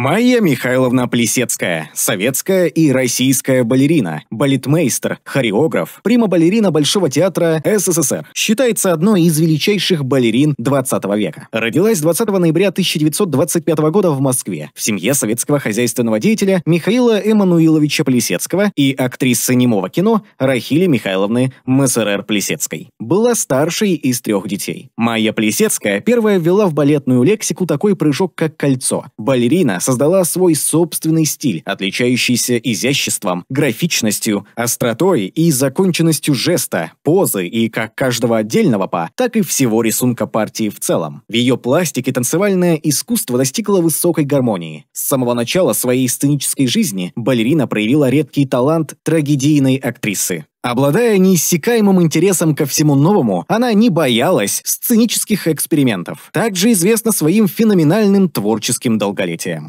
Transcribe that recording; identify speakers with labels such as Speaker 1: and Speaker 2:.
Speaker 1: Майя Михайловна Плесецкая, советская и российская балерина, балетмейстер, хореограф, прима-балерина Большого театра СССР. Считается одной из величайших балерин 20 века. Родилась 20 ноября 1925 года в Москве в семье советского хозяйственного деятеля Михаила Эммануиловича Плесецкого и актрисы немого кино Рахили Михайловны МСРР Плесецкой. Была старшей из трех детей. Майя Плесецкая первая ввела в балетную лексику такой прыжок, как кольцо. Балерина с создала свой собственный стиль, отличающийся изяществом, графичностью, остротой и законченностью жеста, позы и как каждого отдельного па, так и всего рисунка партии в целом. В ее пластике танцевальное искусство достигло высокой гармонии. С самого начала своей сценической жизни балерина проявила редкий талант трагедийной актрисы. Обладая неиссякаемым интересом ко всему новому, она не боялась сценических экспериментов. Также известна своим феноменальным творческим долголетием.